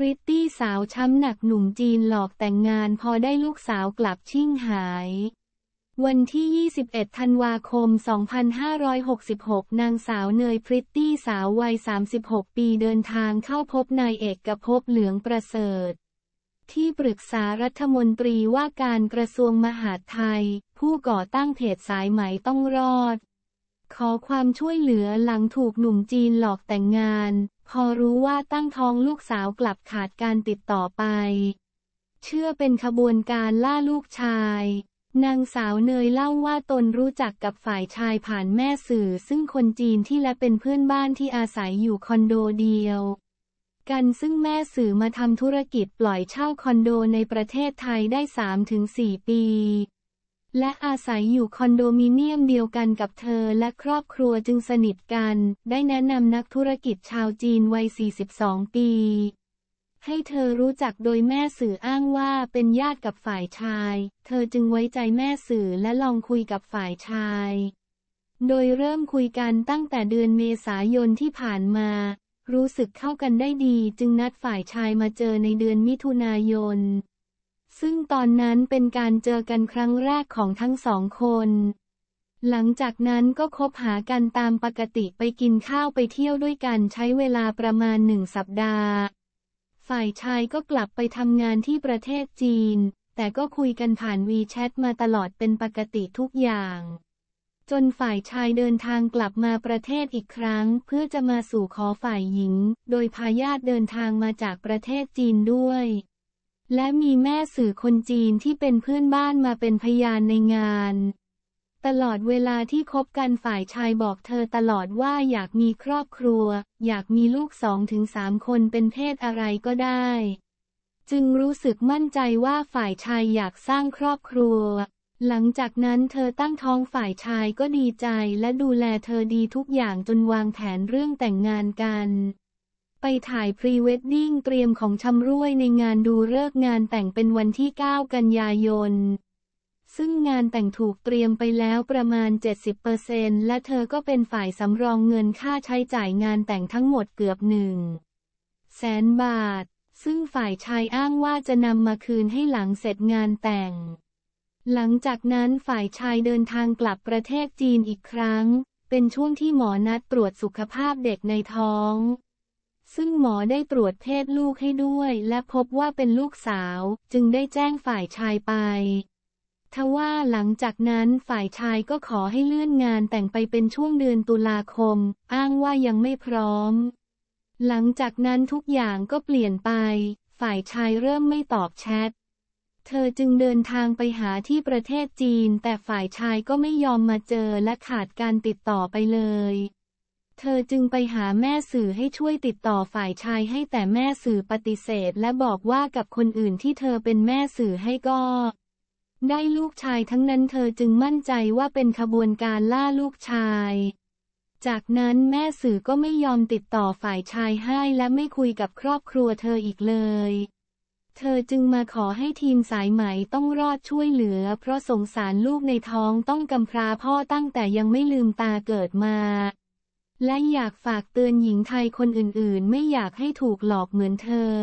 พริตตี้สาวช้ำหนักหนุ่มจีนหลอกแต่งงานพอได้ลูกสาวกลับชิ่งหาย วันที่ 21ธันวาคม 2566 นางสาวเนยพริตตี้สาววัย 36 ปีเดินทางเข้าพบนายเอกภพเหลืองประเสริฐ ที่ปรึกษารัฐมนตรีว่าการกระทรวงมหาดไทย ผู้ก่อตั้งเพจสายไหมต้องรอดขอความช่วยเหลือหลังถูกหนุ่มจีนหลอกแต่งงาน พอรู้ว่าตั้งท้องลูกสาวกลับขาดการติดต่อไป เชื่อเป็นขบวนการล่าลูกชาย นางสาวเนยเล่าว่าตนรู้จักกับฝ่ายชายผ่านแม่สื่อซึ่งคนจีนที่และเป็นเพื่อนบ้านที่อาศัยอยู่คอนโดเดียวกันซึ่งแม่สื่อมาทำธุรกิจปล่อยเช่าคอนโดในประเทศไทยได้3-4ปีและอาศัยอยู่คอนโดมิเนียมเดียวกันกับเธอและครอบครัวจึงสนิทกัน ได้แนะนำนักธุรกิจชาวจีนวัย 42 ปี ให้เธอรู้จักโดยแม่สื่ออ้างว่าเป็นญาติกับฝ่ายชาย เธอจึงไว้ใจแม่สื่อและลองคุยกับฝ่ายชาย โดยเริ่มคุยกันตั้งแต่เดือนเมษายนที่ผ่านมา รู้สึกเข้ากันได้ดีจึงนัดฝ่ายชายมาเจอในเดือนมิถุนายนซึ่งตอนนั้นเป็นการเจอกันครั้งแรกของทั้งสองคน หลังจากนั้นก็คบหากันตามปกติไปกินข้าวไปเที่ยวด้วยกันใช้เวลาประมาณหนึ่งสัปดาห์ ฝ่ายชายก็กลับไปทำงานที่ประเทศจีน แต่ก็คุยกันผ่านวีแชทมาตลอดเป็นปกติทุกอย่าง จนฝ่ายชายเดินทางกลับมาประเทศอีกครั้ง เพื่อจะมาสู่ขอฝ่ายหญิง โดยพาญาติเดินทางมาจากประเทศจีนด้วยและมีแม่สื่อคนจีนที่เป็นเพื่อนบ้านมาเป็นพยานในงาน ตลอดเวลาที่คบกันฝ่ายชายบอกเธอตลอดว่าอยากมีครอบครัว อยากมีลูกสองถึงสามคนเป็นเพศอะไรก็ได้ จึงรู้สึกมั่นใจว่าฝ่ายชายอยากสร้างครอบครัว หลังจากนั้นเธอตั้งท้องฝ่ายชายก็ดีใจและดูแลเธอดีทุกอย่างจนวางแผนเรื่องแต่งงานกันไปถ่ายพรีเวดดิ้งเตรียมของชำร่วยในงานดูเลิกงานแต่งเป็นวันที่9กันยายน ซึ่งงานแต่งถูกเตรียมไปแล้วประมาณ 70%และเธอก็เป็นฝ่ายสำรองเงินค่าใช้จ่ายงานแต่งทั้งหมดเกือบหนึ่งแสนบาท ซึ่งฝ่ายชายอ้างว่าจะนำมาคืนให้หลังเสร็จงานแต่ง หลังจากนั้นฝ่ายชายเดินทางกลับประเทศจีนอีกครั้ง เป็นช่วงที่หมอนัดตรวจสุขภาพเด็กในท้องซึ่งหมอได้ตรวจเพศลูกให้ด้วยและพบว่าเป็นลูกสาว จึงได้แจ้งฝ่ายชายไป ทว่าหลังจากนั้นฝ่ายชายก็ขอให้เลื่อนงานแต่งไปเป็นช่วงเดือนตุลาคม อ้างว่ายังไม่พร้อม หลังจากนั้นทุกอย่างก็เปลี่ยนไปฝ่ายชายเริ่มไม่ตอบแชทเธอจึงเดินทางไปหาที่ประเทศจีน แต่ฝ่ายชายก็ไม่ยอมมาเจอและขาดการติดต่อไปเลยเธอจึงไปหาแม่สื่อให้ช่วยติดต่อฝ่ายชายให้แต่แม่สื่อปฏิเสธ และบอกว่ากับคนอื่นที่เธอเป็นแม่สื่อให้ก็ ได้ลูกชายทั้งนั้นเธอจึงมั่นใจว่าเป็นขบวนการล่าลูกชาย จากนั้นแม่สื่อก็ไม่ยอมติดต่อฝ่ายชายให้และไม่คุยกับครอบครัวเธออีกเลย เธอจึงมาขอให้ทีมสายไหมต้องรอดช่วยเหลือ เพราะสงสารลูกในท้องต้องกำพร้าพ่อตั้งแต่ยังไม่ลืมตาเกิดมาและอยากฝากเตือนหญิงไทยคนอื่นๆ ไม่อยากให้ถูกหลอกเหมือนเธอ